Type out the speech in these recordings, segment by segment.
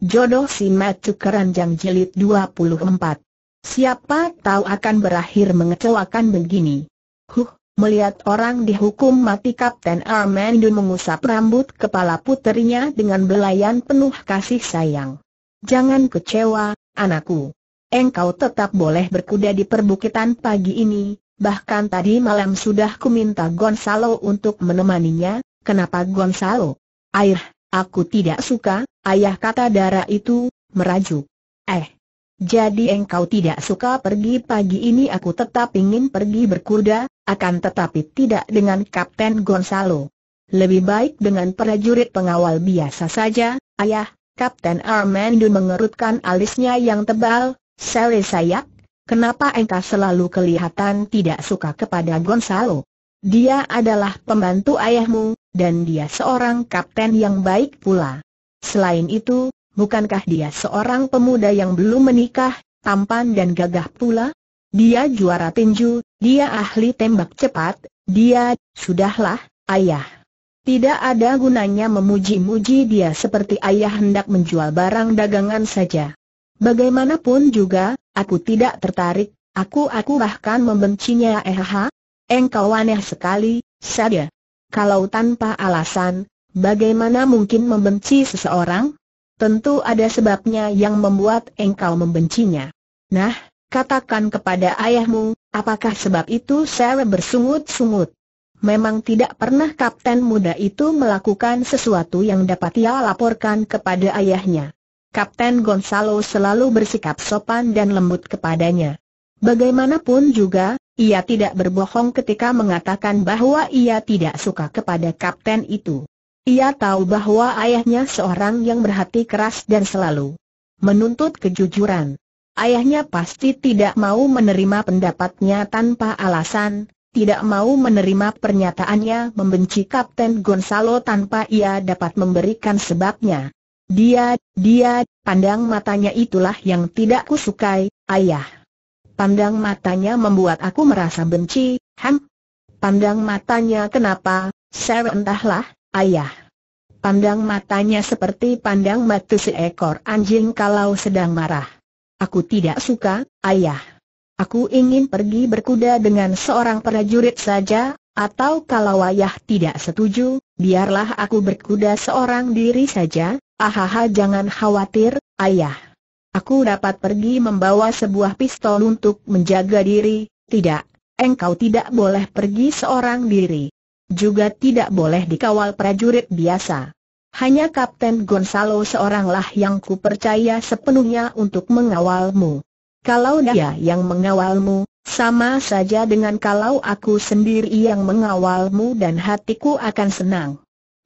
Jodoh si Matu Keranjang Jilid 24. Siapa tahu akan berakhir mengecewakan begini. Huh, melihat orang dihukum mati Kapten Armando mengusap rambut kepala puterinya dengan belayan penuh kasih sayang. Jangan kecewa, anakku. Engkau tetap boleh berkuda di perbukitan pagi ini, bahkan tadi malam sudah kuminta Gonzalo untuk menemaninya, kenapa Gonzalo? Air, Aku tidak suka, ayah kata darah itu, merajuk. Eh, jadi engkau tidak suka pergi pagi ini aku tetap ingin pergi berkuda, akan tetapi tidak dengan Kapten Gonzalo. Lebih baik dengan prajurit pengawal biasa saja, ayah, Kapten Armando mengerutkan alisnya yang tebal, sele sayap, kenapa engkau selalu kelihatan tidak suka kepada Gonzalo? Dia adalah pembantu ayahmu, dan dia seorang kapten yang baik pula. Selain itu, bukankah dia seorang pemuda yang belum menikah, tampan dan gagah pula? Dia juara tinju, dia ahli tembak cepat, dia, sudahlah, ayah. Tidak ada gunanya memuji-muji dia seperti ayah hendak menjual barang dagangan saja. Bagaimanapun juga, aku tidak tertarik, aku-aku bahkan membencinya eh Engkau aneh sekali, Sadia. Kalau tanpa alasan, bagaimana mungkin membenci seseorang? Tentu ada sebabnya yang membuat engkau membencinya. Nah, katakan kepada ayahmu, apakah sebab itu saya bersungut-sungut? Memang tidak pernah kapten muda itu melakukan sesuatu yang dapat ia laporkan kepada ayahnya. Kapten Gonzalo selalu bersikap sopan dan lembut kepadanya. Bagaimanapun juga, ia tidak berbohong ketika mengatakan bahwa ia tidak suka kepada kapten itu. Ia tahu bahwa ayahnya seorang yang berhati keras dan selalu menuntut kejujuran. Ayahnya pasti tidak mau menerima pendapatnya tanpa alasan, tidak mau menerima pernyataannya membenci Kapten Gonzalo tanpa ia dapat memberikan sebabnya. Dia, dia, pandang matanya itulah yang tidak kusukai, ayah. Pandang matanya membuat aku merasa benci, ham. Pandang matanya kenapa, saya entahlah, ayah. Pandang matanya seperti pandang mata seekor anjing kalau sedang marah. Aku tidak suka, ayah. Aku ingin pergi berkuda dengan seorang prajurit saja, atau kalau ayah tidak setuju, biarlah aku berkuda seorang diri saja, ahaha jangan khawatir, ayah. Aku dapat pergi membawa sebuah pistol untuk menjaga diri, tidak, engkau tidak boleh pergi seorang diri. Juga tidak boleh dikawal prajurit biasa. Hanya Kapten Gonzalo seoranglah yang kupercaya sepenuhnya untuk mengawalmu. Kalau dia yang mengawalmu, sama saja dengan kalau aku sendiri yang mengawalmu dan hatiku akan senang.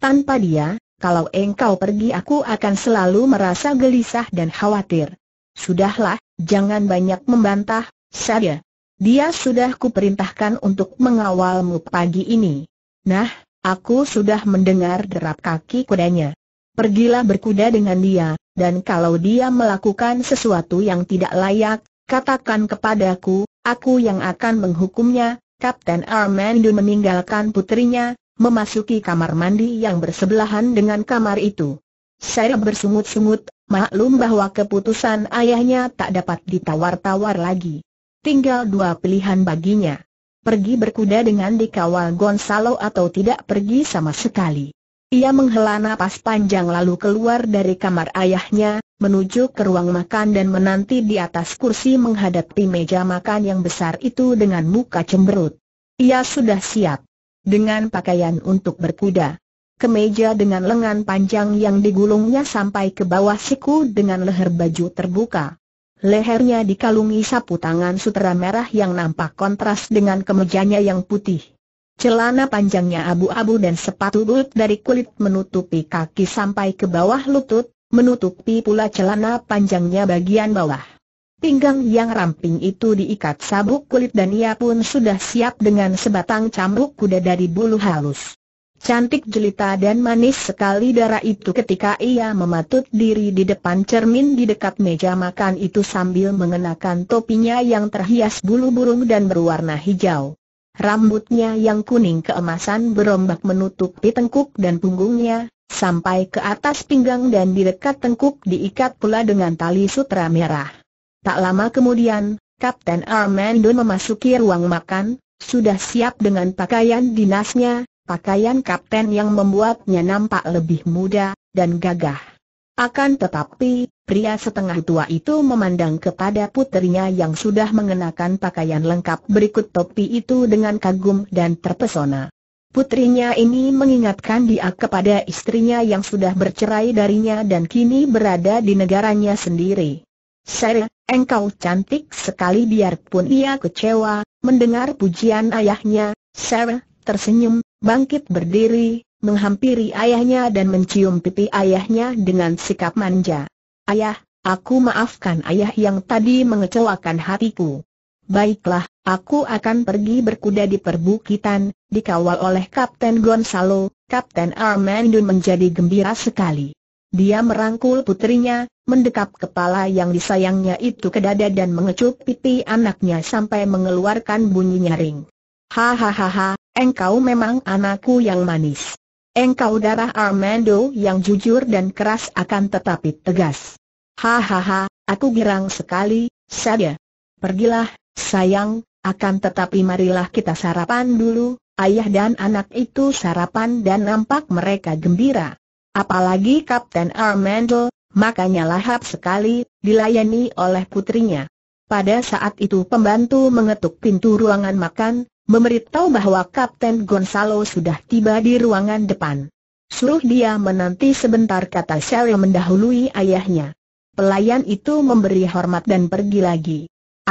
Tanpa dia, kalau engkau pergi aku akan selalu merasa gelisah dan khawatir. Sudahlah, jangan banyak membantah, saya. Dia sudah kuperintahkan untuk mengawalmu pagi ini. Nah, aku sudah mendengar derap kaki kudanya. Pergilah berkuda dengan dia, dan kalau dia melakukan sesuatu yang tidak layak, katakan kepadaku, aku yang akan menghukumnya. Kapten Armando meninggalkan putrinya, memasuki kamar mandi yang bersebelahan dengan kamar itu. Saya bersungut-sungut, maklum bahwa keputusan ayahnya tak dapat ditawar-tawar lagi. Tinggal dua pilihan baginya. Pergi berkuda dengan dikawal Gonzalo atau tidak pergi sama sekali. Ia menghela napas panjang lalu keluar dari kamar ayahnya, menuju ke ruang makan dan menanti di atas kursi menghadapi meja makan yang besar itu dengan muka cemberut. Ia sudah siap dengan pakaian untuk berkuda. Kemeja dengan lengan panjang yang digulungnya sampai ke bawah siku dengan leher baju terbuka. Lehernya dikalungi sapu tangan sutera merah yang nampak kontras dengan kemejanya yang putih. Celana panjangnya abu-abu dan sepatu bulut dari kulit menutupi kaki sampai ke bawah lutut, menutupi pula celana panjangnya bagian bawah. Pinggang yang ramping itu diikat sabuk kulit dan ia pun sudah siap dengan sebatang cambuk kuda dari bulu halus. Cantik jelita dan manis sekali darah itu ketika ia mematut diri di depan cermin di dekat meja makan itu sambil mengenakan topinya yang terhias bulu burung dan berwarna hijau. Rambutnya yang kuning keemasan berombak menutupi tengkuk dan punggungnya, sampai ke atas pinggang dan di dekat tengkuk diikat pula dengan tali sutra merah. Tak lama kemudian, Kapten Armando memasuki ruang makan, sudah siap dengan pakaian dinasnya, pakaian kapten yang membuatnya nampak lebih muda dan gagah. Akan tetapi, pria setengah tua itu memandang kepada putrinya yang sudah mengenakan pakaian lengkap berikut topi itu dengan kagum dan terpesona. Putrinya ini mengingatkan dia kepada istrinya yang sudah bercerai darinya dan kini berada di negaranya sendiri. Sarah, Engkau cantik sekali biarpun ia kecewa, mendengar pujian ayahnya, Sarah, tersenyum, bangkit berdiri, menghampiri ayahnya dan mencium pipi ayahnya dengan sikap manja. Ayah, aku maafkan ayah yang tadi mengecewakan hatiku. Baiklah, aku akan pergi berkuda di perbukitan, dikawal oleh Kapten Gonzalo, Kapten Armandun menjadi gembira sekali. Dia merangkul putrinya, mendekap kepala yang disayangnya itu ke dada dan mengecup pipi anaknya sampai mengeluarkan bunyi nyaring. Hahaha, engkau memang anakku yang manis. Engkau darah Armando yang jujur dan keras akan tetapi tegas. Hahaha, aku girang sekali, saja. Pergilah, sayang, akan tetapi marilah kita sarapan dulu, ayah dan anak itu sarapan dan nampak mereka gembira. Apalagi Kapten Armandel, makanya lahap sekali, dilayani oleh putrinya. Pada saat itu pembantu mengetuk pintu ruangan makan, memberitahu bahwa Kapten Gonzalo sudah tiba di ruangan depan. Suruh dia menanti sebentar kata Sheryl mendahului ayahnya. Pelayan itu memberi hormat dan pergi lagi.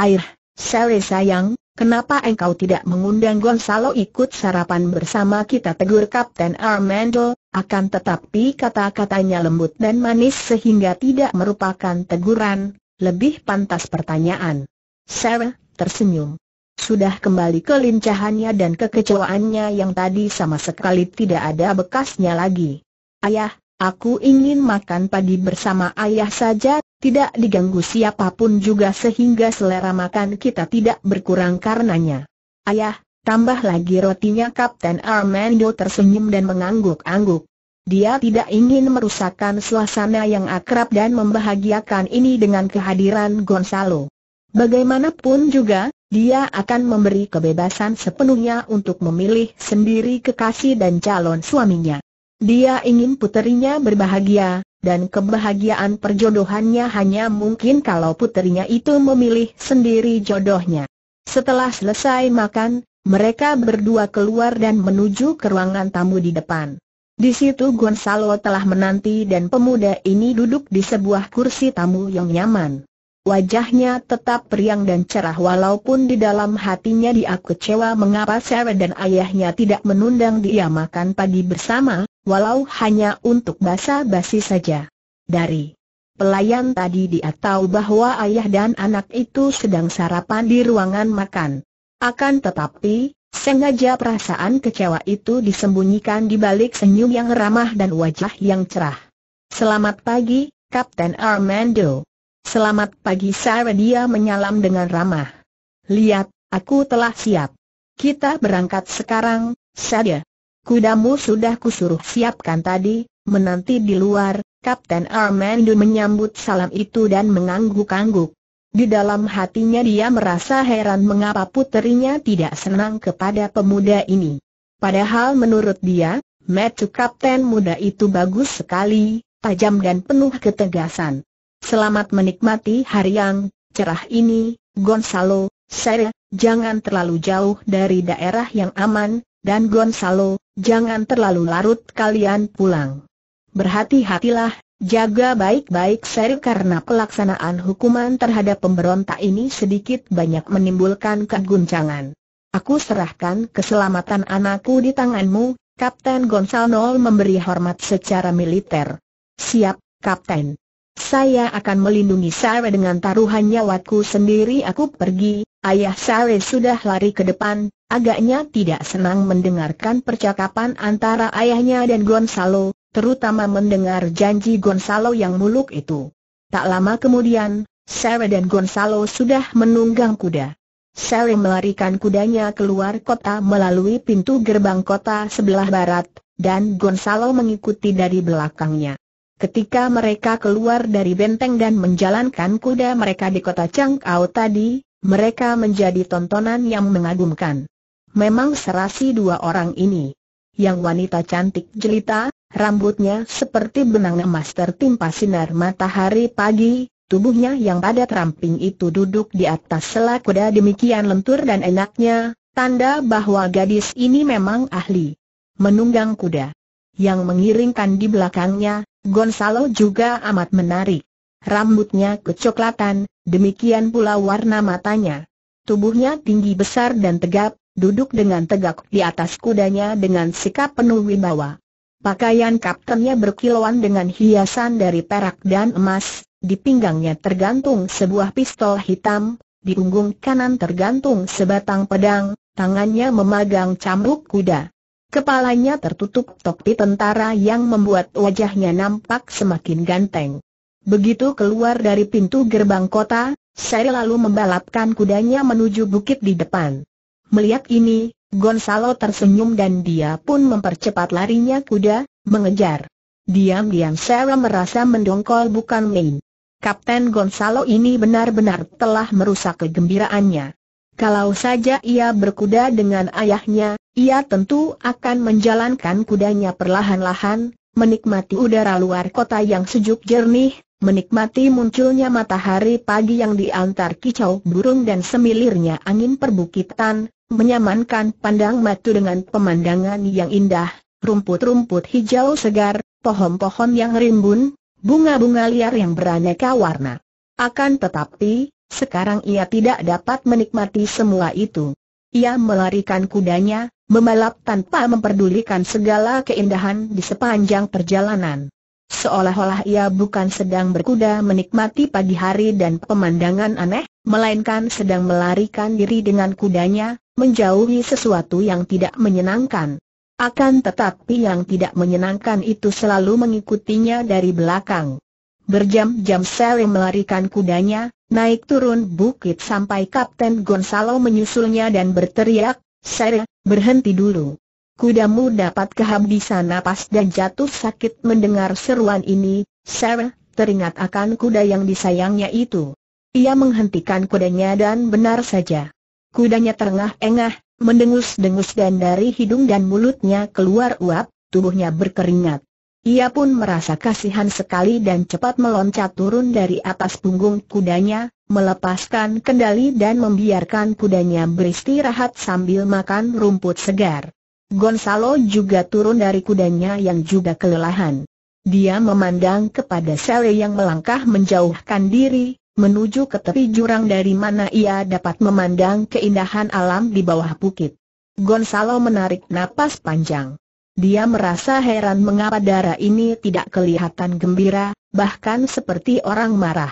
Air, Sheryl sayang, Kenapa engkau tidak mengundang Gonzalo ikut sarapan bersama kita tegur Kapten Armando, akan tetapi kata-katanya lembut dan manis sehingga tidak merupakan teguran, lebih pantas pertanyaan. Sarah, tersenyum. Sudah kembali ke lincahannya dan kekecewaannya yang tadi sama sekali tidak ada bekasnya lagi. Ayah, Aku ingin makan padi bersama ayah saja, tidak diganggu siapapun juga sehingga selera makan kita tidak berkurang karenanya. Ayah, tambah lagi rotinya Kapten Armando tersenyum dan mengangguk-angguk. Dia tidak ingin merusakkan suasana yang akrab dan membahagiakan ini dengan kehadiran Gonzalo. Bagaimanapun juga, dia akan memberi kebebasan sepenuhnya untuk memilih sendiri kekasih dan calon suaminya. Dia ingin puterinya berbahagia, dan kebahagiaan perjodohannya hanya mungkin kalau puterinya itu memilih sendiri jodohnya. Setelah selesai makan, mereka berdua keluar dan menuju ke ruangan tamu di depan. Di situ Gonzalo telah menanti dan pemuda ini duduk di sebuah kursi tamu yang nyaman. Wajahnya tetap periang dan cerah walaupun di dalam hatinya dia kecewa mengapa Sarah dan ayahnya tidak menundang dia makan pagi bersama, walau hanya untuk basa-basi saja. Dari pelayan tadi dia tahu bahwa ayah dan anak itu sedang sarapan di ruangan makan. Akan tetapi, sengaja perasaan kecewa itu disembunyikan di balik senyum yang ramah dan wajah yang cerah. Selamat pagi, Kapten Armando. Selamat pagi Sarah dia menyalam dengan ramah. Lihat, aku telah siap. Kita berangkat sekarang, saja. Kudamu sudah kusuruh siapkan tadi, menanti di luar, Kapten Armando menyambut salam itu dan mengangguk-angguk. Di dalam hatinya dia merasa heran mengapa puterinya tidak senang kepada pemuda ini. Padahal menurut dia, Metu Kapten muda itu bagus sekali, tajam dan penuh ketegasan. Selamat menikmati hari yang cerah ini, Gonzalo, saya, jangan terlalu jauh dari daerah yang aman, dan Gonzalo, Jangan terlalu larut kalian pulang. Berhati-hatilah, jaga baik-baik seri karena pelaksanaan hukuman terhadap pemberontak ini sedikit banyak menimbulkan keguncangan. Aku serahkan keselamatan anakku di tanganmu, Kapten Gonzalo memberi hormat secara militer. Siap, Kapten. Saya akan melindungi Sare dengan taruhan nyawaku sendiri aku pergi, ayah Sare sudah lari ke depan, agaknya tidak senang mendengarkan percakapan antara ayahnya dan Gonzalo, terutama mendengar janji Gonzalo yang muluk itu. Tak lama kemudian, Sarah dan Gonzalo sudah menunggang kuda. Sarah melarikan kudanya keluar kota melalui pintu gerbang kota sebelah barat, dan Gonzalo mengikuti dari belakangnya. Ketika mereka keluar dari benteng dan menjalankan kuda mereka di kota Changkau tadi, mereka menjadi tontonan yang mengagumkan. Memang serasi dua orang ini. Yang wanita cantik jelita, rambutnya seperti benang emas tertimpa sinar matahari pagi, tubuhnya yang padat ramping itu duduk di atas selak kuda demikian lentur dan enaknya, tanda bahwa gadis ini memang ahli menunggang kuda. Yang mengiringkan di belakangnya, Gonzalo juga amat menarik. Rambutnya kecoklatan, demikian pula warna matanya. Tubuhnya tinggi besar dan tegap, duduk dengan tegak di atas kudanya dengan sikap penuh wibawa. Pakaian kaptennya berkilauan dengan hiasan dari perak dan emas, di pinggangnya tergantung sebuah pistol hitam, di punggung kanan tergantung sebatang pedang, tangannya memegang cambuk kuda. Kepalanya tertutup topi tentara yang membuat wajahnya nampak semakin ganteng. Begitu keluar dari pintu gerbang kota, Seri lalu membalapkan kudanya menuju bukit di depan. Melihat ini, Gonzalo tersenyum dan dia pun mempercepat larinya kuda, mengejar. Diam-diam Sarah merasa mendongkol bukan main. Kapten Gonzalo ini benar-benar telah merusak kegembiraannya. Kalau saja ia berkuda dengan ayahnya, ia tentu akan menjalankan kudanya perlahan-lahan, menikmati udara luar kota yang sejuk jernih, menikmati munculnya matahari pagi yang diantar kicau burung dan semilirnya angin perbukitan, menyamankan pandang matu dengan pemandangan yang indah, rumput-rumput hijau segar, pohon-pohon yang rimbun, bunga-bunga liar yang beraneka warna. Akan tetapi, sekarang ia tidak dapat menikmati semua itu. Ia melarikan kudanya, membalap tanpa memperdulikan segala keindahan di sepanjang perjalanan. Seolah-olah ia bukan sedang berkuda menikmati pagi hari dan pemandangan aneh, melainkan sedang melarikan diri dengan kudanya, menjauhi sesuatu yang tidak menyenangkan. Akan tetapi yang tidak menyenangkan itu selalu mengikutinya dari belakang. Berjam-jam Selim melarikan kudanya, naik turun bukit sampai Kapten Gonzalo menyusulnya dan berteriak, Sere, berhenti dulu kudamu dapat kehabisan napas dan jatuh sakit mendengar seruan ini, Sarah, teringat akan kuda yang disayangnya itu. Ia menghentikan kudanya dan benar saja. Kudanya terengah-engah, mendengus-dengus dan dari hidung dan mulutnya keluar uap, tubuhnya berkeringat. Ia pun merasa kasihan sekali dan cepat meloncat turun dari atas punggung kudanya, melepaskan kendali dan membiarkan kudanya beristirahat sambil makan rumput segar. Gonzalo juga turun dari kudanya yang juga kelelahan. Dia memandang kepada Sally yang melangkah menjauhkan diri, menuju ke tepi jurang dari mana ia dapat memandang keindahan alam di bawah bukit. Gonzalo menarik napas panjang. Dia merasa heran mengapa darah ini tidak kelihatan gembira, bahkan seperti orang marah.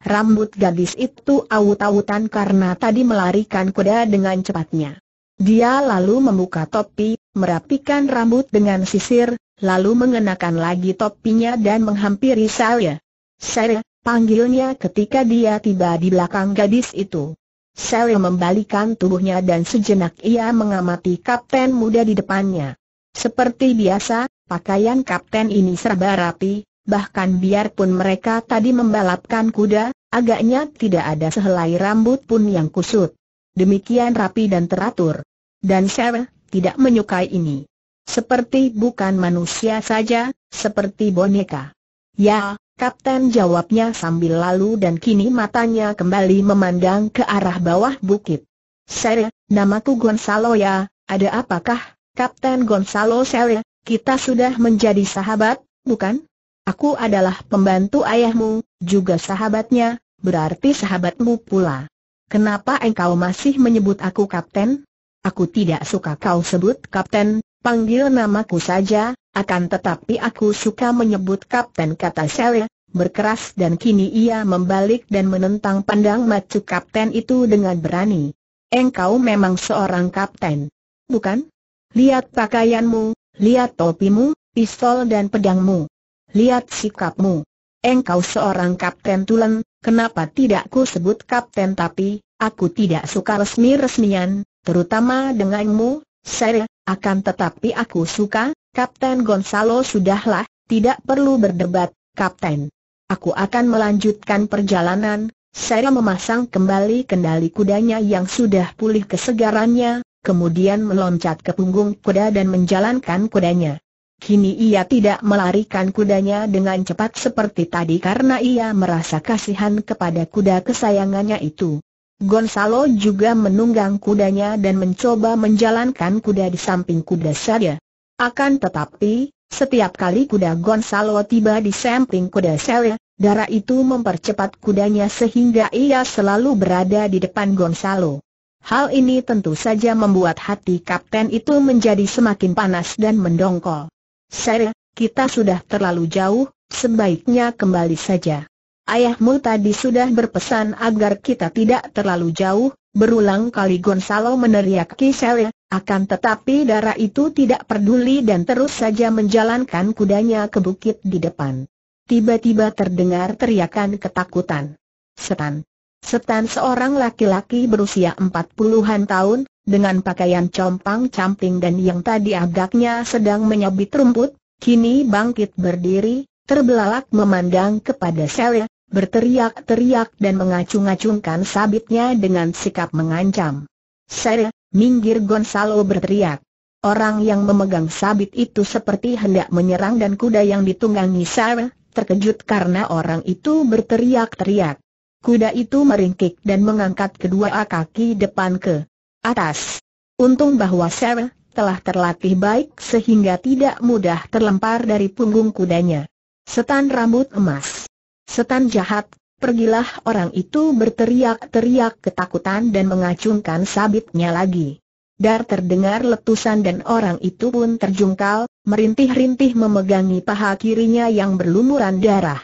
Rambut gadis itu awut-awutan karena tadi melarikan kuda dengan cepatnya. Dia lalu membuka topi, merapikan rambut dengan sisir, lalu mengenakan lagi topinya dan menghampiri saya. Saya, panggilnya ketika dia tiba di belakang gadis itu. Saya membalikan tubuhnya dan sejenak ia mengamati kapten muda di depannya. Seperti biasa, pakaian kapten ini serba rapi, bahkan biarpun mereka tadi membalapkan kuda, agaknya tidak ada sehelai rambut pun yang kusut. Demikian rapi dan teratur. Dan Sarah, tidak menyukai ini. Seperti bukan manusia saja, seperti boneka. Ya, Kapten jawabnya sambil lalu dan kini matanya kembali memandang ke arah bawah bukit. Sere, namaku Gonzalo ya, ada apakah, Kapten Gonzalo Sere, kita sudah menjadi sahabat, bukan? Aku adalah pembantu ayahmu, juga sahabatnya, berarti sahabatmu pula. Kenapa engkau masih menyebut aku Kapten? Aku tidak suka kau sebut kapten, panggil namaku saja, akan tetapi aku suka menyebut kapten kata Sheila, berkeras dan kini ia membalik dan menentang pandang macu kapten itu dengan berani. Engkau memang seorang kapten, bukan? Lihat pakaianmu, lihat topimu, pistol dan pedangmu. Lihat sikapmu. Engkau seorang kapten tulen, kenapa tidak ku sebut kapten tapi, aku tidak suka resmi-resmian, terutama denganmu, Sire, akan tetapi aku suka, Kapten Gonzalo sudahlah, tidak perlu berdebat, Kapten. Aku akan melanjutkan perjalanan, Sire memasang kembali kendali kudanya yang sudah pulih kesegarannya, kemudian meloncat ke punggung kuda dan menjalankan kudanya. Kini ia tidak melarikan kudanya dengan cepat seperti tadi karena ia merasa kasihan kepada kuda kesayangannya itu. Gonzalo juga menunggang kudanya dan mencoba menjalankan kuda di samping kuda Sadia. Akan tetapi, setiap kali kuda Gonzalo tiba di samping kuda Sadia, darah itu mempercepat kudanya sehingga ia selalu berada di depan Gonzalo. Hal ini tentu saja membuat hati kapten itu menjadi semakin panas dan mendongkol. Sadia, kita sudah terlalu jauh, sebaiknya kembali saja. Ayahmu tadi sudah berpesan agar kita tidak terlalu jauh, berulang kali Gonzalo meneriaki Sally, akan tetapi darah itu tidak peduli dan terus saja menjalankan kudanya ke bukit di depan. Tiba-tiba terdengar teriakan ketakutan. Setan. Setan seorang laki-laki berusia empat puluhan tahun, dengan pakaian compang-camping dan yang tadi agaknya sedang menyabit rumput, kini bangkit berdiri, terbelalak memandang kepada Sally, berteriak-teriak dan mengacung-acungkan sabitnya dengan sikap mengancam. Saya, minggir Gonzalo berteriak. Orang yang memegang sabit itu seperti hendak menyerang dan kuda yang ditunggangi Sere, terkejut karena orang itu berteriak-teriak. Kuda itu meringkik dan mengangkat kedua kaki depan ke atas. Untung bahwa Sere telah terlatih baik sehingga tidak mudah terlempar dari punggung kudanya. Setan rambut emas Setan jahat, pergilah orang itu berteriak-teriak ketakutan dan mengacungkan sabitnya lagi. Dar terdengar letusan dan orang itu pun terjungkal, merintih-rintih memegangi paha kirinya yang berlumuran darah.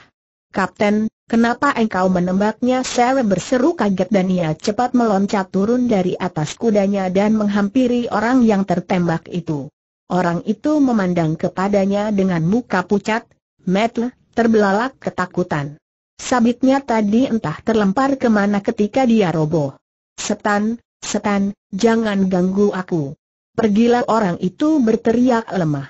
Kapten, kenapa engkau menembaknya? Sel berseru kaget dan ia cepat meloncat turun dari atas kudanya dan menghampiri orang yang tertembak itu. Orang itu memandang kepadanya dengan muka pucat, Metle, terbelalak ketakutan. Sabitnya tadi entah terlempar kemana ketika dia roboh. Setan, setan, jangan ganggu aku. Pergilah orang itu berteriak lemah.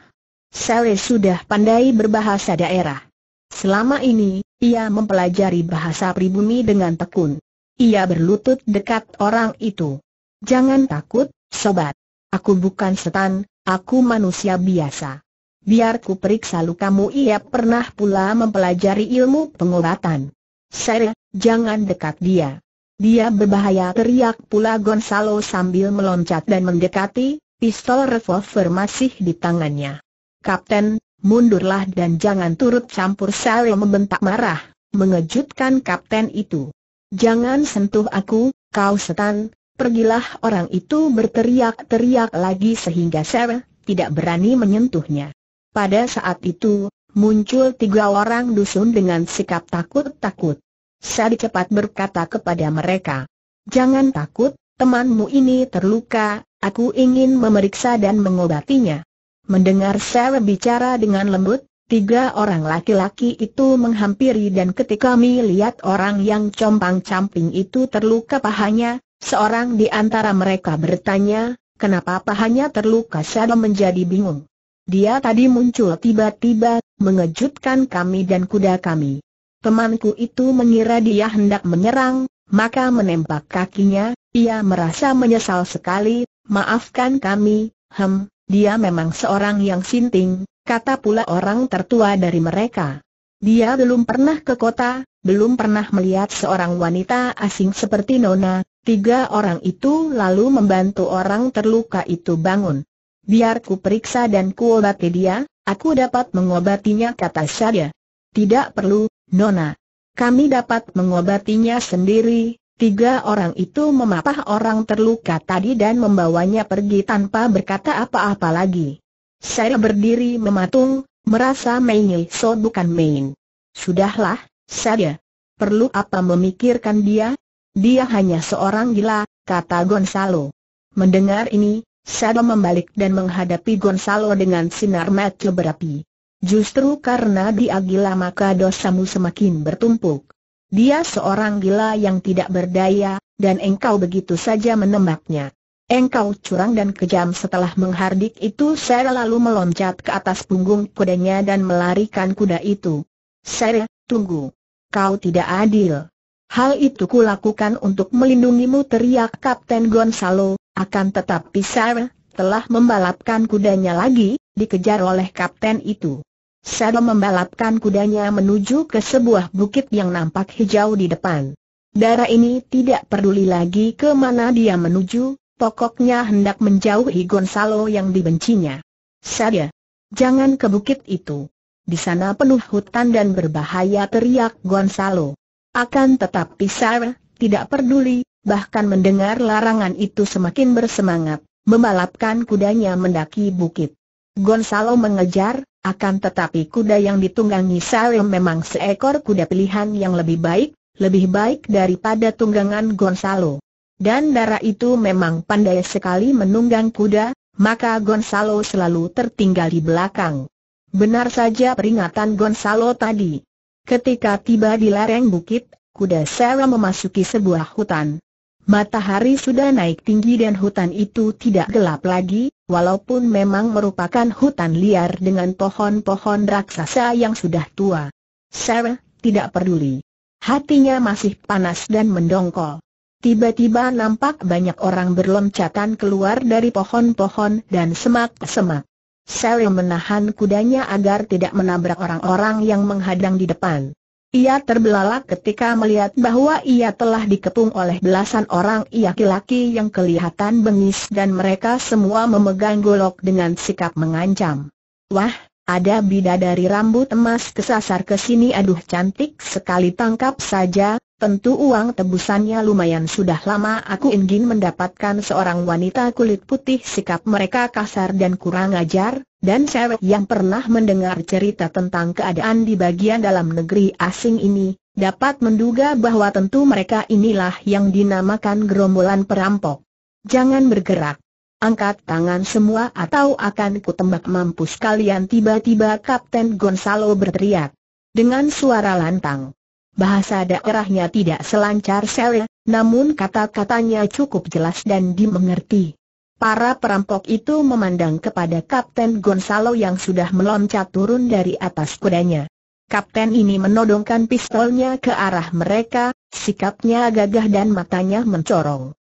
Sele sudah pandai berbahasa daerah. Selama ini, ia mempelajari bahasa pribumi dengan tekun. Ia berlutut dekat orang itu. Jangan takut, sobat. Aku bukan setan, aku manusia biasa biar ku periksa lukamu ia pernah pula mempelajari ilmu pengobatan. Sere, jangan dekat dia. Dia berbahaya teriak pula Gonzalo sambil meloncat dan mendekati, pistol revolver masih di tangannya. Kapten, mundurlah dan jangan turut campur Sere membentak marah, mengejutkan kapten itu. Jangan sentuh aku, kau setan, pergilah orang itu berteriak-teriak lagi sehingga Sere tidak berani menyentuhnya. Pada saat itu, muncul tiga orang dusun dengan sikap takut-takut. Sadi cepat berkata kepada mereka, Jangan takut, temanmu ini terluka, aku ingin memeriksa dan mengobatinya. Mendengar saya bicara dengan lembut, Tiga orang laki-laki itu menghampiri dan ketika kami lihat orang yang compang-camping itu terluka pahanya, seorang di antara mereka bertanya, kenapa pahanya terluka Shadow menjadi bingung. Dia tadi muncul tiba-tiba, mengejutkan kami dan kuda kami. Temanku itu mengira dia hendak menyerang, maka menembak kakinya, ia merasa menyesal sekali, maafkan kami, hem, dia memang seorang yang sinting, kata pula orang tertua dari mereka. Dia belum pernah ke kota, belum pernah melihat seorang wanita asing seperti Nona, tiga orang itu lalu membantu orang terluka itu bangun. Biar ku periksa dan kuobati dia, aku dapat mengobatinya kata Syadya. Tidak perlu, Nona. Kami dapat mengobatinya sendiri, Tiga orang itu memapah orang terluka tadi dan membawanya pergi tanpa berkata apa-apa lagi. Saya berdiri mematung, merasa mainnya So bukan main. Sudahlah, saya. Perlu apa memikirkan dia? Dia hanya seorang gila, kata Gonzalo. Mendengar ini, saya membalik dan menghadapi Gonzalo dengan sinar mata berapi. Justru karena dia gila maka dosamu semakin bertumpuk. Dia seorang gila yang tidak berdaya, dan engkau begitu saja menembaknya. Engkau curang dan kejam setelah menghardik itu saya lalu meloncat ke atas punggung kudanya dan melarikan kuda itu. Saya, tunggu. Kau tidak adil. Hal itu kulakukan untuk melindungimu teriak Kapten Gonzalo, akan tetapi Sarah telah membalapkan kudanya lagi, dikejar oleh kapten itu. Sarah membalapkan kudanya menuju ke sebuah bukit yang nampak hijau di depan. Darah ini tidak peduli lagi ke mana dia menuju, pokoknya hendak menjauhi Gonzalo yang dibencinya. Sarah, jangan ke bukit itu. Di sana penuh hutan dan berbahaya teriak Gonzalo. Akan tetapi Sarah tidak peduli, bahkan mendengar larangan itu semakin bersemangat, membalapkan kudanya mendaki bukit. Gonzalo mengejar, akan tetapi kuda yang ditunggangi Sarah memang seekor kuda pilihan yang lebih baik, lebih baik daripada tunggangan Gonzalo. Dan darah itu memang pandai sekali menunggang kuda, maka Gonzalo selalu tertinggal di belakang. Benar saja peringatan Gonzalo tadi. Ketika tiba di lereng bukit, kuda Sarah memasuki sebuah hutan. Matahari sudah naik tinggi dan hutan itu tidak gelap lagi, walaupun memang merupakan hutan liar dengan pohon-pohon raksasa yang sudah tua. Sarah tidak peduli. Hatinya masih panas dan mendongkol. Tiba-tiba nampak banyak orang berloncatan keluar dari pohon-pohon dan semak-semak. Sel menahan kudanya agar tidak menabrak orang-orang yang menghadang di depan. Ia terbelalak ketika melihat bahwa ia telah dikepung oleh belasan orang laki-laki yang kelihatan bengis dan mereka semua memegang golok dengan sikap mengancam. Wah, ada bida dari rambut emas kesasar ke sini aduh cantik sekali tangkap saja, tentu uang tebusannya lumayan sudah lama aku ingin mendapatkan seorang wanita kulit putih sikap mereka kasar dan kurang ajar, dan cewek yang pernah mendengar cerita tentang keadaan di bagian dalam negeri asing ini, dapat menduga bahwa tentu mereka inilah yang dinamakan gerombolan perampok. Jangan bergerak. Angkat tangan semua atau akan kutembak mampus kalian tiba-tiba Kapten Gonzalo berteriak. Dengan suara lantang. Bahasa daerahnya tidak selancar sel, namun kata-katanya cukup jelas dan dimengerti. Para perampok itu memandang kepada Kapten Gonzalo yang sudah meloncat turun dari atas kudanya. Kapten ini menodongkan pistolnya ke arah mereka, sikapnya gagah dan matanya mencorong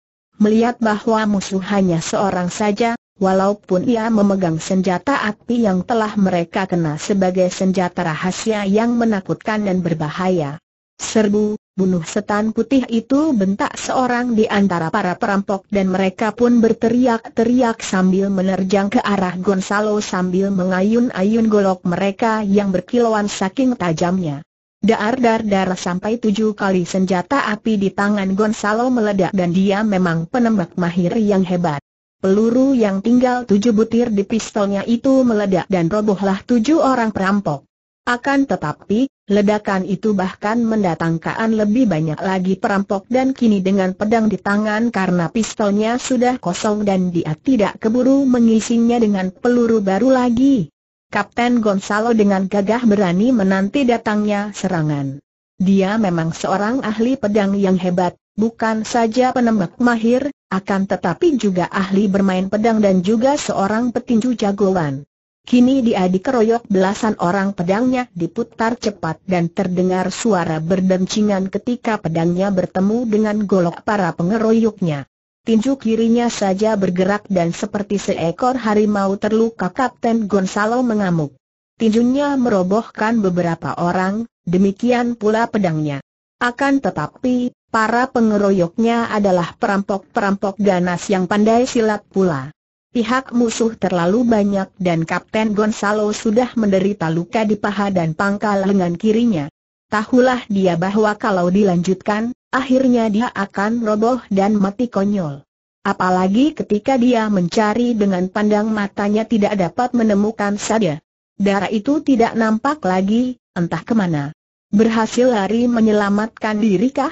melihat bahwa musuh hanya seorang saja, walaupun ia memegang senjata api yang telah mereka kena sebagai senjata rahasia yang menakutkan dan berbahaya. Serbu, bunuh setan putih itu bentak seorang di antara para perampok dan mereka pun berteriak-teriak sambil menerjang ke arah Gonzalo sambil mengayun-ayun golok mereka yang berkilauan saking tajamnya. Dar-dar-dar sampai tujuh kali senjata api di tangan Gonzalo meledak dan dia memang penembak mahir yang hebat. Peluru yang tinggal tujuh butir di pistolnya itu meledak dan robohlah tujuh orang perampok. Akan tetapi, ledakan itu bahkan mendatangkan lebih banyak lagi perampok dan kini dengan pedang di tangan karena pistolnya sudah kosong dan dia tidak keburu mengisinya dengan peluru baru lagi. Kapten Gonzalo dengan gagah berani menanti datangnya serangan. Dia memang seorang ahli pedang yang hebat, bukan saja penembak mahir, akan tetapi juga ahli bermain pedang dan juga seorang petinju jagoan. Kini dia dikeroyok belasan orang pedangnya diputar cepat dan terdengar suara berdencingan ketika pedangnya bertemu dengan golok para pengeroyoknya tinju kirinya saja bergerak dan seperti seekor harimau terluka Kapten Gonzalo mengamuk. Tinjunya merobohkan beberapa orang, demikian pula pedangnya. Akan tetapi, para pengeroyoknya adalah perampok-perampok ganas yang pandai silat pula. Pihak musuh terlalu banyak dan Kapten Gonzalo sudah menderita luka di paha dan pangkal lengan kirinya. Tahulah dia bahwa kalau dilanjutkan, akhirnya dia akan roboh dan mati konyol. Apalagi ketika dia mencari dengan pandang matanya tidak dapat menemukan saja. Darah itu tidak nampak lagi, entah kemana. Berhasil lari menyelamatkan dirikah?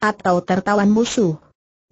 Atau tertawan musuh?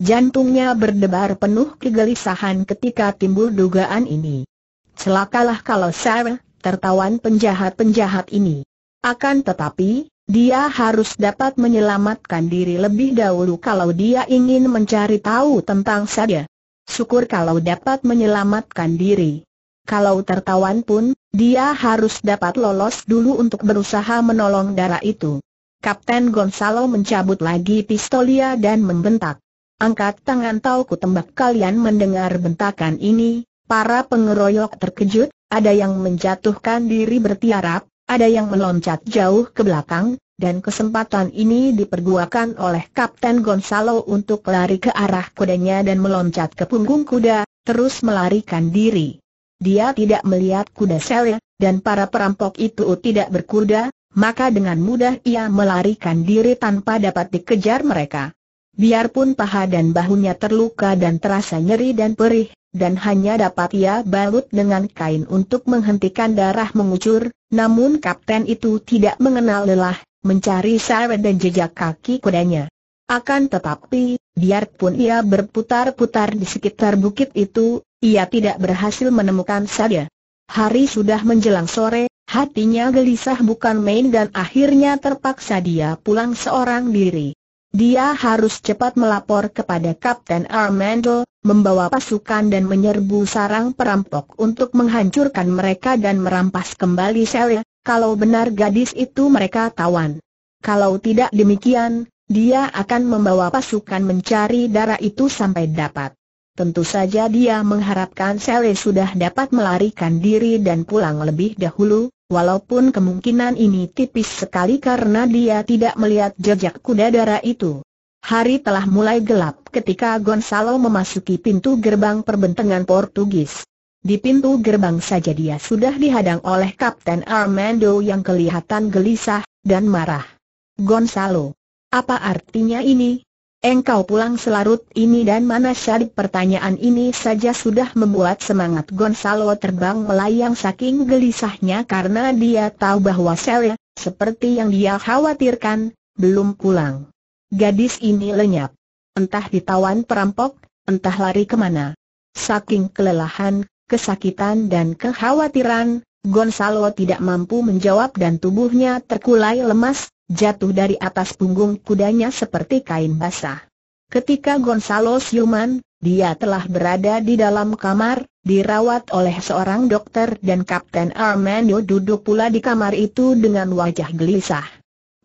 Jantungnya berdebar penuh kegelisahan ketika timbul dugaan ini. Celakalah kalau Sarah, tertawan penjahat-penjahat ini. Akan tetapi, dia harus dapat menyelamatkan diri lebih dahulu kalau dia ingin mencari tahu tentang saya. Syukur kalau dapat menyelamatkan diri. Kalau tertawan pun, dia harus dapat lolos dulu untuk berusaha menolong darah itu. Kapten Gonzalo mencabut lagi pistolia dan membentak. Angkat tangan tahu ku tembak kalian mendengar bentakan ini, para pengeroyok terkejut, ada yang menjatuhkan diri bertiarap, ada yang meloncat jauh ke belakang, dan kesempatan ini dipergunakan oleh Kapten Gonzalo untuk lari ke arah kudanya dan meloncat ke punggung kuda, terus melarikan diri. Dia tidak melihat kuda sel, dan para perampok itu tidak berkuda, maka dengan mudah ia melarikan diri tanpa dapat dikejar mereka. Biarpun paha dan bahunya terluka dan terasa nyeri dan perih, dan hanya dapat ia balut dengan kain untuk menghentikan darah mengucur, namun kapten itu tidak mengenal lelah, mencari syarat dan jejak kaki kudanya. Akan tetapi, biarpun ia berputar-putar di sekitar bukit itu, ia tidak berhasil menemukan saja. Hari sudah menjelang sore, hatinya gelisah bukan main dan akhirnya terpaksa dia pulang seorang diri. Dia harus cepat melapor kepada Kapten Armando, membawa pasukan dan menyerbu sarang perampok untuk menghancurkan mereka dan merampas kembali Sarah, kalau benar gadis itu mereka tawan. Kalau tidak demikian, dia akan membawa pasukan mencari darah itu sampai dapat. Tentu saja dia mengharapkan Sele sudah dapat melarikan diri dan pulang lebih dahulu, walaupun kemungkinan ini tipis sekali karena dia tidak melihat jejak kuda darah itu. Hari telah mulai gelap ketika Gonzalo memasuki pintu gerbang perbentengan Portugis. Di pintu gerbang saja dia sudah dihadang oleh Kapten Armando yang kelihatan gelisah dan marah. Gonzalo, apa artinya ini? Engkau pulang selarut ini dan mana syarik pertanyaan ini saja sudah membuat semangat Gonzalo terbang melayang saking gelisahnya karena dia tahu bahwa Celia, seperti yang dia khawatirkan, belum pulang. Gadis ini lenyap. Entah ditawan perampok, entah lari kemana. Saking kelelahan, kesakitan dan kekhawatiran, Gonzalo tidak mampu menjawab dan tubuhnya terkulai lemas, jatuh dari atas punggung kudanya seperti kain basah. Ketika Gonzalo siuman, dia telah berada di dalam kamar, dirawat oleh seorang dokter dan Kapten Armando duduk pula di kamar itu dengan wajah gelisah.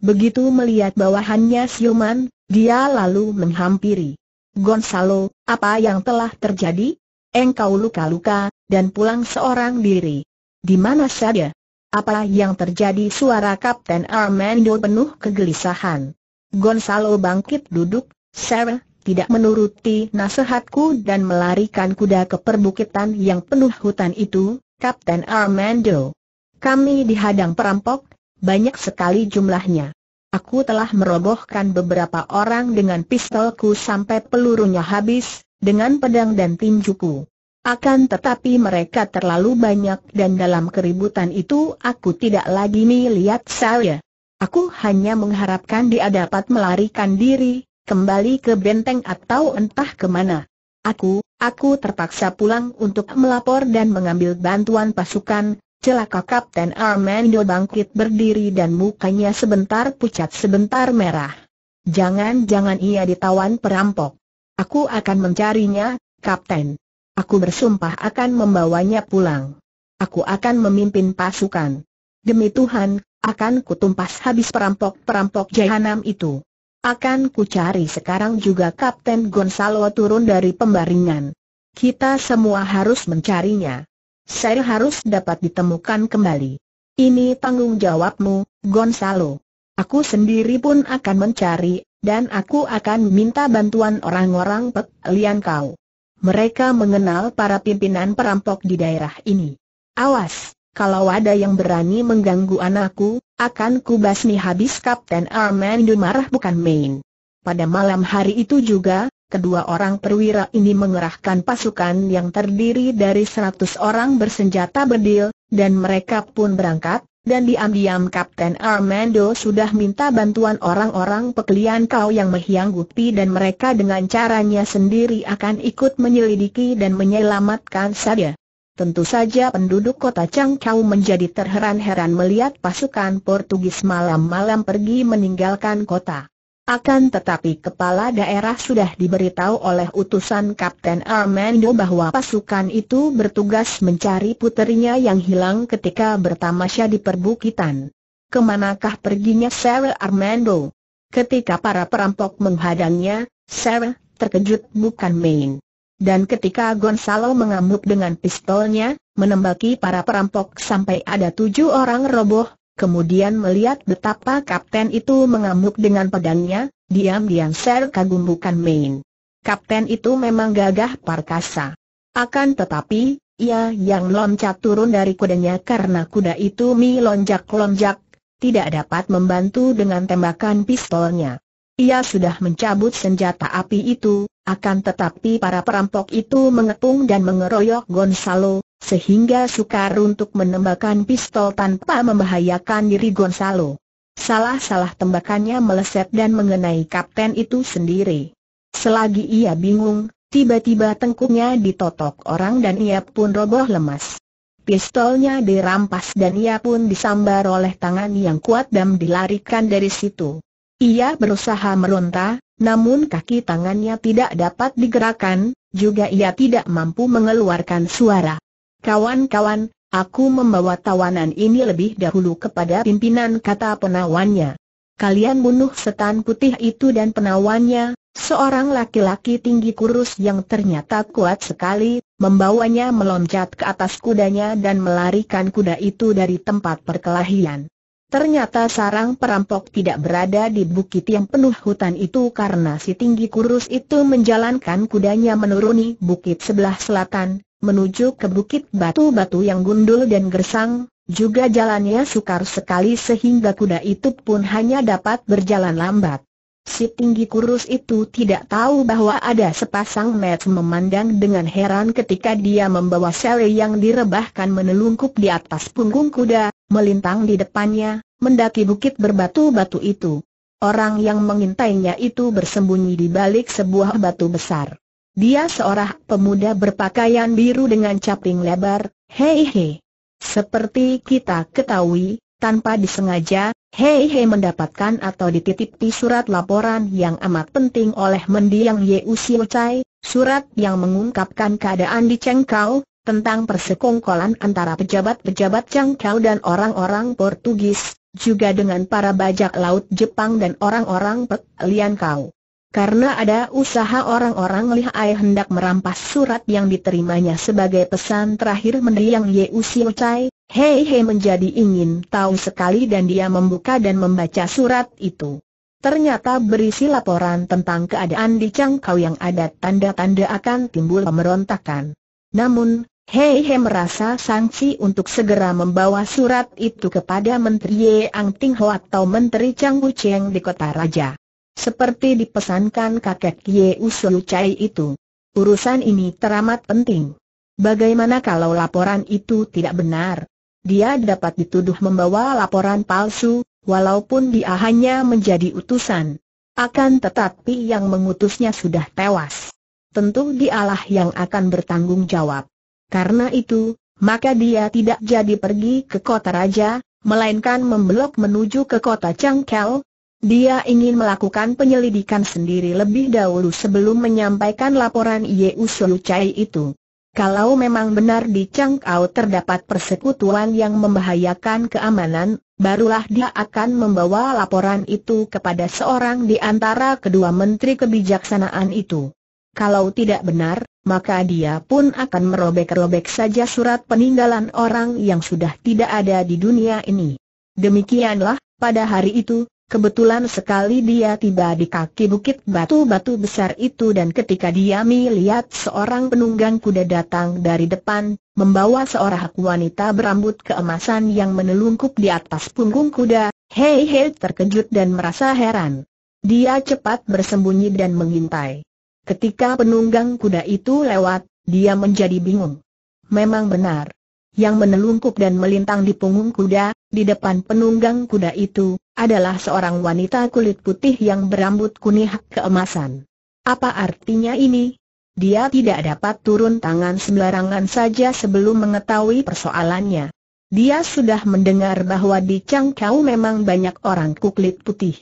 Begitu melihat bawahannya siuman, dia lalu menghampiri. Gonzalo, apa yang telah terjadi? Engkau luka-luka, dan pulang seorang diri. Di mana saja? Apa yang terjadi suara Kapten Armando penuh kegelisahan. Gonzalo bangkit duduk, Sarah, tidak menuruti nasihatku dan melarikan kuda ke perbukitan yang penuh hutan itu, Kapten Armando. Kami dihadang perampok, banyak sekali jumlahnya. Aku telah merobohkan beberapa orang dengan pistolku sampai pelurunya habis, dengan pedang dan tinjuku. Akan tetapi mereka terlalu banyak dan dalam keributan itu aku tidak lagi melihat saya. Aku hanya mengharapkan dia dapat melarikan diri, kembali ke benteng atau entah kemana. Aku, aku terpaksa pulang untuk melapor dan mengambil bantuan pasukan, celaka Kapten Armando bangkit berdiri dan mukanya sebentar pucat sebentar merah. Jangan-jangan ia ditawan perampok. Aku akan mencarinya, Kapten. Aku bersumpah akan membawanya pulang. Aku akan memimpin pasukan. Demi Tuhan, akan kutumpas habis perampok-perampok jahanam itu. Akan kucari sekarang juga Kapten Gonzalo turun dari pembaringan. Kita semua harus mencarinya. Saya harus dapat ditemukan kembali. Ini tanggung jawabmu, Gonzalo. Aku sendiri pun akan mencari, dan aku akan minta bantuan orang-orang peklian kau. Mereka mengenal para pimpinan perampok di daerah ini. Awas, kalau ada yang berani mengganggu anakku, akan kubasmi habis Kapten Armando marah bukan main. Pada malam hari itu juga, kedua orang perwira ini mengerahkan pasukan yang terdiri dari seratus orang bersenjata bedil, dan mereka pun berangkat, dan diam-diam Kapten Armando sudah minta bantuan orang-orang pekelian kau yang menghianggupi dan mereka dengan caranya sendiri akan ikut menyelidiki dan menyelamatkan saya. Tentu saja penduduk kota Cangkau menjadi terheran-heran melihat pasukan Portugis malam-malam pergi meninggalkan kota. Akan tetapi kepala daerah sudah diberitahu oleh utusan Kapten Armando bahwa pasukan itu bertugas mencari puterinya yang hilang ketika bertamasya di perbukitan. Kemanakah perginya Sarah Armando? Ketika para perampok menghadangnya, Sarah terkejut bukan main. Dan ketika Gonzalo mengamuk dengan pistolnya, menembaki para perampok sampai ada tujuh orang roboh, kemudian melihat betapa kapten itu mengamuk dengan pedangnya, diam-diam Ser kagum bukan main. Kapten itu memang gagah perkasa. Akan tetapi, ia yang loncat turun dari kudanya karena kuda itu mi lonjak-lonjak, tidak dapat membantu dengan tembakan pistolnya. Ia sudah mencabut senjata api itu, akan tetapi para perampok itu mengepung dan mengeroyok Gonzalo, sehingga sukar untuk menembakkan pistol tanpa membahayakan diri Gonzalo. Salah-salah tembakannya meleset dan mengenai kapten itu sendiri. Selagi ia bingung, tiba-tiba tengkuknya ditotok orang dan ia pun roboh lemas. Pistolnya dirampas dan ia pun disambar oleh tangan yang kuat dan dilarikan dari situ. Ia berusaha meronta, namun kaki tangannya tidak dapat digerakkan, juga ia tidak mampu mengeluarkan suara. Kawan-kawan, aku membawa tawanan ini lebih dahulu kepada pimpinan kata penawannya. Kalian bunuh setan putih itu dan penawannya, seorang laki-laki tinggi kurus yang ternyata kuat sekali, membawanya meloncat ke atas kudanya dan melarikan kuda itu dari tempat perkelahian. Ternyata sarang perampok tidak berada di bukit yang penuh hutan itu karena si tinggi kurus itu menjalankan kudanya menuruni bukit sebelah selatan, menuju ke bukit batu-batu yang gundul dan gersang, juga jalannya sukar sekali sehingga kuda itu pun hanya dapat berjalan lambat. Si tinggi kurus itu tidak tahu bahwa ada sepasang mata memandang dengan heran ketika dia membawa sele yang direbahkan menelungkup di atas punggung kuda, melintang di depannya, mendaki bukit berbatu-batu itu. Orang yang mengintainya itu bersembunyi di balik sebuah batu besar. Dia seorang pemuda berpakaian biru dengan caping lebar, hei hei. Seperti kita ketahui, tanpa disengaja, hei hei mendapatkan atau dititipi surat laporan yang amat penting oleh mendiang Ye Usil Chai, surat yang mengungkapkan keadaan di Cengkau, tentang persekongkolan antara pejabat-pejabat Cangkau dan orang-orang Portugis, juga dengan para bajak laut Jepang dan orang-orang Pek Lian Kau. Karena ada usaha orang-orang lihai hendak merampas surat yang diterimanya sebagai pesan terakhir mendiang Ye Usiu Chai, Hei Hei menjadi ingin tahu sekali dan dia membuka dan membaca surat itu. Ternyata berisi laporan tentang keadaan di Cangkau yang ada tanda-tanda akan timbul pemberontakan. Namun, Hei Hei merasa sanksi untuk segera membawa surat itu kepada Menteri Ye Ang Ting Ho atau Menteri Chang Wu Cheng di kota raja. Seperti dipesankan kakek Ye Usul Chai itu. Urusan ini teramat penting. Bagaimana kalau laporan itu tidak benar? Dia dapat dituduh membawa laporan palsu, walaupun dia hanya menjadi utusan. Akan tetapi yang mengutusnya sudah tewas. Tentu dialah yang akan bertanggung jawab. Karena itu, maka dia tidak jadi pergi ke kota raja, melainkan membelok menuju ke kota Changkel, dia ingin melakukan penyelidikan sendiri lebih dahulu sebelum menyampaikan laporan Ye Xiu Chai itu. Kalau memang benar di Changkau terdapat persekutuan yang membahayakan keamanan, barulah dia akan membawa laporan itu kepada seorang di antara kedua menteri kebijaksanaan itu. Kalau tidak benar, maka dia pun akan merobek-robek saja surat peninggalan orang yang sudah tidak ada di dunia ini. Demikianlah, pada hari itu, Kebetulan sekali dia tiba di kaki bukit batu-batu besar itu dan ketika dia melihat seorang penunggang kuda datang dari depan, membawa seorang wanita berambut keemasan yang menelungkup di atas punggung kuda, Hei Hei terkejut dan merasa heran. Dia cepat bersembunyi dan mengintai. Ketika penunggang kuda itu lewat, dia menjadi bingung. Memang benar. Yang menelungkup dan melintang di punggung kuda, di depan penunggang kuda itu, adalah seorang wanita kulit putih yang berambut kuning keemasan. Apa artinya ini? Dia tidak dapat turun tangan sembarangan saja sebelum mengetahui persoalannya. Dia sudah mendengar bahwa di Changkau memang banyak orang kulit putih.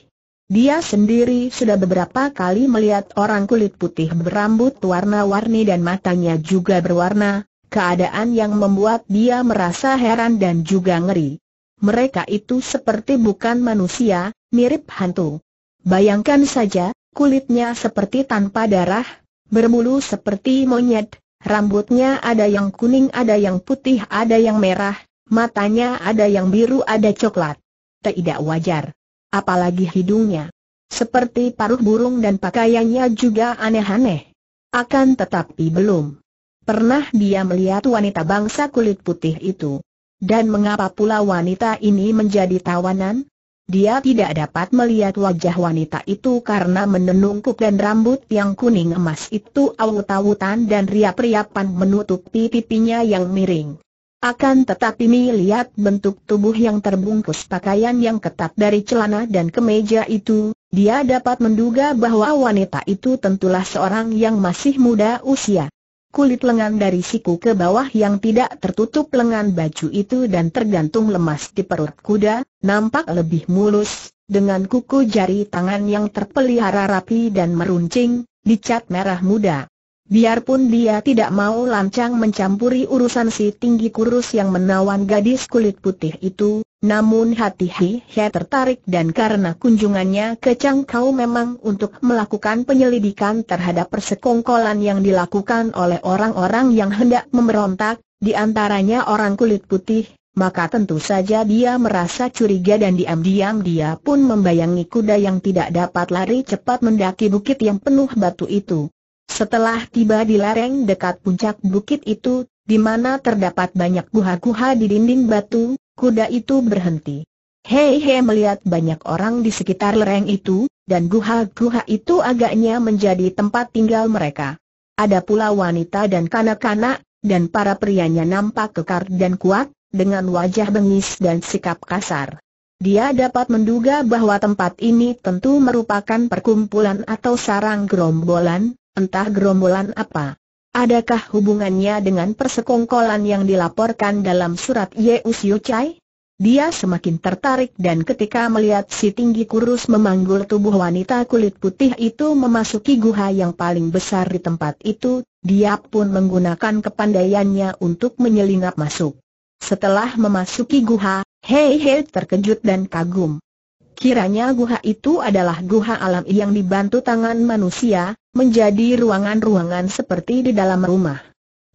Dia sendiri sudah beberapa kali melihat orang kulit putih berambut warna-warni dan matanya juga berwarna, keadaan yang membuat dia merasa heran dan juga ngeri mereka itu seperti bukan manusia, mirip hantu. Bayangkan saja, kulitnya seperti tanpa darah, bermulu seperti monyet, rambutnya ada yang kuning ada yang putih ada yang merah, matanya ada yang biru ada coklat. Tidak wajar. Apalagi hidungnya. Seperti paruh burung dan pakaiannya juga aneh-aneh. Akan tetapi belum. Pernah dia melihat wanita bangsa kulit putih itu. Dan mengapa pula wanita ini menjadi tawanan? Dia tidak dapat melihat wajah wanita itu karena menenungkup dan rambut yang kuning emas itu awut-awutan dan riap-riapan menutupi pipinya yang miring. Akan tetapi melihat bentuk tubuh yang terbungkus pakaian yang ketat dari celana dan kemeja itu, dia dapat menduga bahwa wanita itu tentulah seorang yang masih muda usia kulit lengan dari siku ke bawah yang tidak tertutup lengan baju itu dan tergantung lemas di perut kuda, nampak lebih mulus, dengan kuku jari tangan yang terpelihara rapi dan meruncing, dicat merah muda. Biarpun dia tidak mau lancang mencampuri urusan si tinggi kurus yang menawan gadis kulit putih itu, namun hati Hihe ya tertarik dan karena kunjungannya ke kau memang untuk melakukan penyelidikan terhadap persekongkolan yang dilakukan oleh orang-orang yang hendak memberontak, di antaranya orang kulit putih, maka tentu saja dia merasa curiga dan diam-diam dia pun membayangi kuda yang tidak dapat lari cepat mendaki bukit yang penuh batu itu. Setelah tiba di lereng dekat puncak bukit itu, di mana terdapat banyak guha-guha di dinding batu, kuda itu berhenti. Hei Hei melihat banyak orang di sekitar lereng itu, dan guha-guha itu agaknya menjadi tempat tinggal mereka. Ada pula wanita dan kanak-kanak, dan para prianya nampak kekar dan kuat, dengan wajah bengis dan sikap kasar. Dia dapat menduga bahwa tempat ini tentu merupakan perkumpulan atau sarang gerombolan, entah gerombolan apa. Adakah hubungannya dengan persekongkolan yang dilaporkan dalam surat Ye Usio Chai? Dia semakin tertarik dan ketika melihat si tinggi kurus memanggul tubuh wanita kulit putih itu memasuki guha yang paling besar di tempat itu, dia pun menggunakan kepandaiannya untuk menyelinap masuk. Setelah memasuki guha, Hei Hei terkejut dan kagum. Kiranya guha itu adalah guha alam yang dibantu tangan manusia, menjadi ruangan-ruangan seperti di dalam rumah.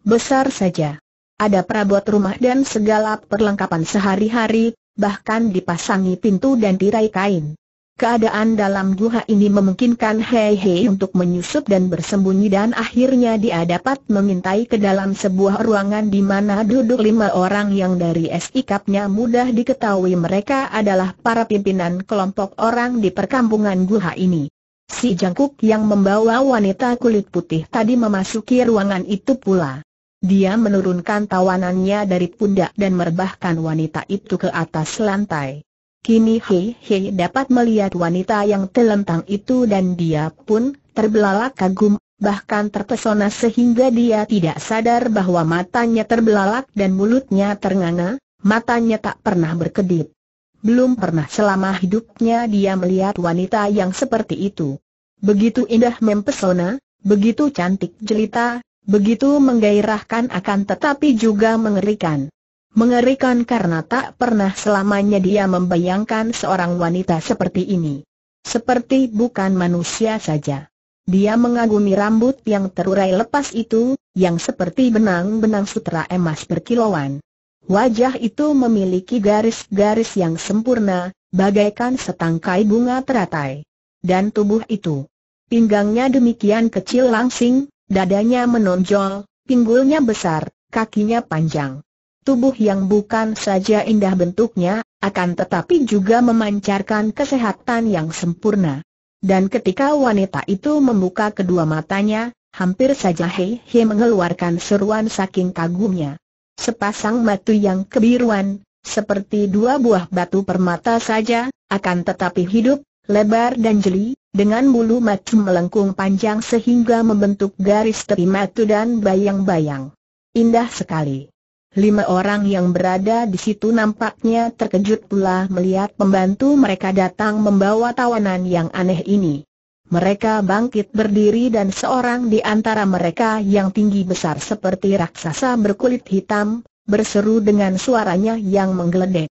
Besar saja. Ada perabot rumah dan segala perlengkapan sehari-hari, bahkan dipasangi pintu dan tirai kain. Keadaan dalam guha ini memungkinkan Hei Hei untuk menyusup dan bersembunyi dan akhirnya dia dapat mengintai ke dalam sebuah ruangan di mana duduk lima orang yang dari sikapnya mudah diketahui mereka adalah para pimpinan kelompok orang di perkampungan guha ini. Si jangkuk yang membawa wanita kulit putih tadi memasuki ruangan itu pula. Dia menurunkan tawanannya dari pundak dan merebahkan wanita itu ke atas lantai. Kini Hei Hei dapat melihat wanita yang telentang itu dan dia pun terbelalak kagum, bahkan terpesona sehingga dia tidak sadar bahwa matanya terbelalak dan mulutnya ternganga, matanya tak pernah berkedip. Belum pernah selama hidupnya dia melihat wanita yang seperti itu. Begitu indah mempesona, begitu cantik jelita, begitu menggairahkan akan tetapi juga mengerikan. Mengerikan karena tak pernah selamanya dia membayangkan seorang wanita seperti ini. Seperti bukan manusia saja. Dia mengagumi rambut yang terurai lepas itu, yang seperti benang-benang sutra emas berkilauan. Wajah itu memiliki garis-garis yang sempurna, bagaikan setangkai bunga teratai. Dan tubuh itu, pinggangnya demikian kecil langsing, dadanya menonjol, pinggulnya besar, kakinya panjang. Tubuh yang bukan saja indah bentuknya, akan tetapi juga memancarkan kesehatan yang sempurna. Dan ketika wanita itu membuka kedua matanya, hampir saja Hei Hei mengeluarkan seruan saking kagumnya sepasang batu yang kebiruan, seperti dua buah batu permata saja, akan tetapi hidup, lebar dan jeli, dengan bulu mata melengkung panjang sehingga membentuk garis tepi mata dan bayang-bayang. Indah sekali. Lima orang yang berada di situ nampaknya terkejut pula melihat pembantu mereka datang membawa tawanan yang aneh ini. Mereka bangkit berdiri dan seorang di antara mereka yang tinggi besar seperti raksasa berkulit hitam, berseru dengan suaranya yang menggeledek.